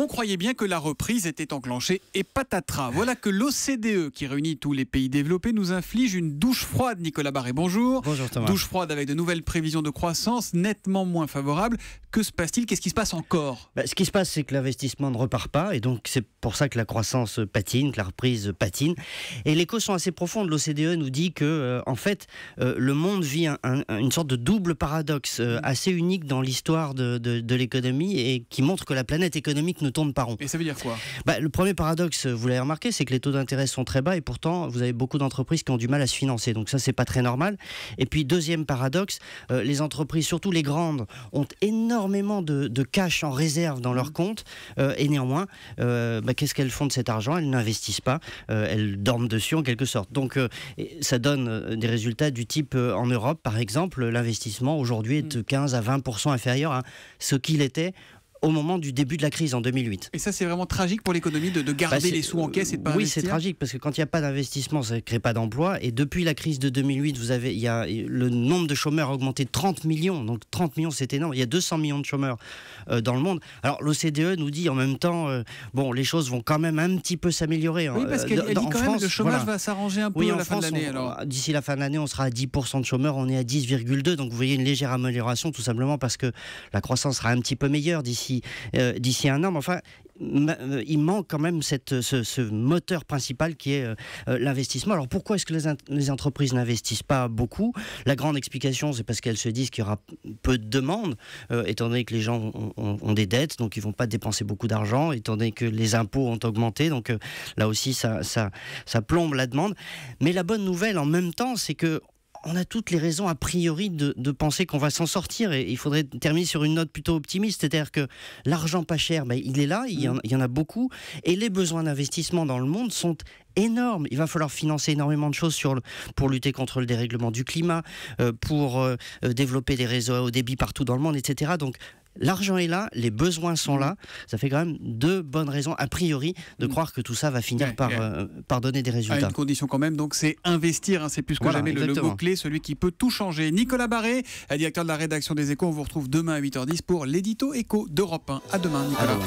on croyait bien que la reprise était enclenchée et patatras. Voilà que l'OCDE, qui réunit tous les pays développés, nous inflige une douche froide. Nicolas Barré, bonjour. Bonjour Thomas. Douche froide avec de nouvelles prévisions de croissance nettement moins favorables. Que se passe-t-il Qu'est-ce qui se passe encore bah, Ce qui se passe, c'est que l'investissement ne repart pas et donc c'est pour ça que la croissance patine, que la reprise patine. Et les causes sont assez profondes. L'OCDE nous dit que, euh, en fait, euh, le monde vit une sorte de double paradoxe euh, mm. assez unique dans l'histoire de, de l'économie et qui montre que la planète économique nous tourne pas rond. Et ça veut dire quoi bah, Le premier paradoxe, vous l'avez remarqué, c'est que les taux d'intérêt sont très bas et pourtant vous avez beaucoup d'entreprises qui ont du mal à se financer. Donc ça, c'est pas très normal. Et puis deuxième paradoxe, euh, les entreprises, surtout les grandes, ont énormément de, cash en réserve dans leurs mmh. comptes euh, et néanmoins, euh, bah, qu'est-ce qu'elles font de cet argent Elles n'investissent pas, elles dorment dessus en quelque sorte. Donc ça donne des résultats du type en Europe, par exemple, l'investissement aujourd'hui est mmh. de 15 à 20 inférieur à ce qu'il était au moment du début de la crise en 2008. Et ça, c'est vraiment tragique pour l'économie de, de, garder bah, les sous en caisse et de pas Oui, c'est tragique parce que quand il n'y a pas d'investissement, ça ne crée pas d'emploi. Et depuis la crise de 2008, vous avez, il y a, le nombre de chômeurs a augmenté de 30 millions. Donc 30 millions, c'est énorme. Il y a 200 millions de chômeurs euh, dans le monde. Alors l'OCDE nous dit en même temps, euh, bon, les choses vont quand même un petit peu s'améliorer. Hein. Oui, parce qu'elle euh, dit quand même que le chômage va s'arranger un peu à la fin de l'année. D'ici la fin de l'année, on sera à 10% de chômeurs. On est à 10,2. Donc vous voyez une légère amélioration tout simplement parce que la croissance sera un petit peu meilleure d'ici euh, d'ici un an. Mais enfin, euh, il manque quand même cette, ce, moteur principal qui est euh, l'investissement. Alors pourquoi est-ce que les, entreprises n'investissent pas beaucoup La grande explication, c'est parce qu'elles se disent qu'il y aura peu de demandes, étant donné que les gens ont, des dettes, donc ils vont pas dépenser beaucoup d'argent, étant donné que les impôts ont augmenté, donc là aussi ça, ça plombe la demande. Mais la bonne nouvelle en même temps, c'est que on a toutes les raisons a priori de, penser qu'on va s'en sortir. Et il faudrait terminer sur une note plutôt optimiste, c'est-à-dire que l'argent pas cher, ben, il est là, il y, en, mm. a beaucoup, et les besoins d'investissement dans le monde sont énormes, Il va falloir financer énormément de choses pour lutter contre le dérèglement du climat, euh, pour euh, développer des réseaux à haut débit partout dans le monde, etc. Donc l'argent est là, les besoins sont là. Ça fait quand même deux bonnes raisons, a priori, de mm. croire que tout ça va finir euh, par, donner des résultats. À une condition quand même, donc c'est investir. Hein, c'est plus que jamais le, mot-clé, celui qui peut tout changer. Nicolas Barré, directeur de la rédaction des Échos, on vous retrouve demain à 8h10 pour l'édito Écho d'Europe 1. À demain, Nicolas.